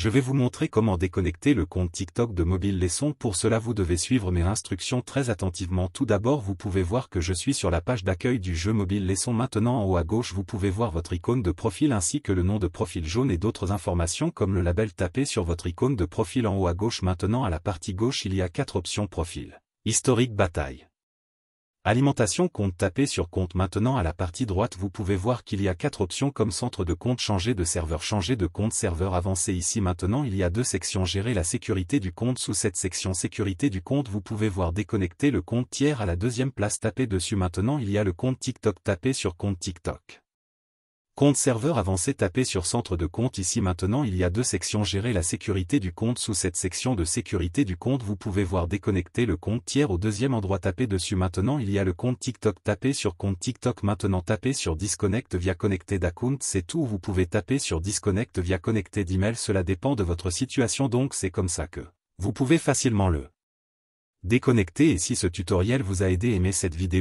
je vais vous montrer comment déconnecter le compte TikTok de Mobile Lesson. Pour cela vous devez suivre mes instructions très attentivement. Tout d'abord vous pouvez voir que je suis sur la page d'accueil du jeu Mobile Laissons Maintenant en haut à gauche vous pouvez voir votre icône de profil ainsi que le nom de profil jaune et d'autres informations comme le label tapé sur votre icône de profil en haut à gauche. Maintenant à la partie gauche il y a quatre options profil. Historique bataille. Alimentation compte tapé sur compte maintenant à la partie droite vous pouvez voir qu'il y a quatre options comme centre de compte changer de serveur changer de compte serveur avancé ici maintenant il y a deux sections gérer la sécurité du compte sous cette section sécurité du compte vous pouvez voir déconnecter le compte tiers à la deuxième place tapé dessus maintenant il y a le compte TikTok tapé sur compte TikTok. Compte serveur avancé tapé sur centre de compte ici maintenant il y a deux sections gérer la sécurité du compte sous cette section de sécurité du compte vous pouvez voir déconnecter le compte tiers au deuxième endroit tapé dessus maintenant il y a le compte TikTok tapé sur compte TikTok maintenant tapé sur disconnect via connecter d'account c'est tout vous pouvez taper sur disconnect via connected d'email cela dépend de votre situation donc c'est comme ça que vous pouvez facilement le déconnecter et si ce tutoriel vous a aidé aimez cette vidéo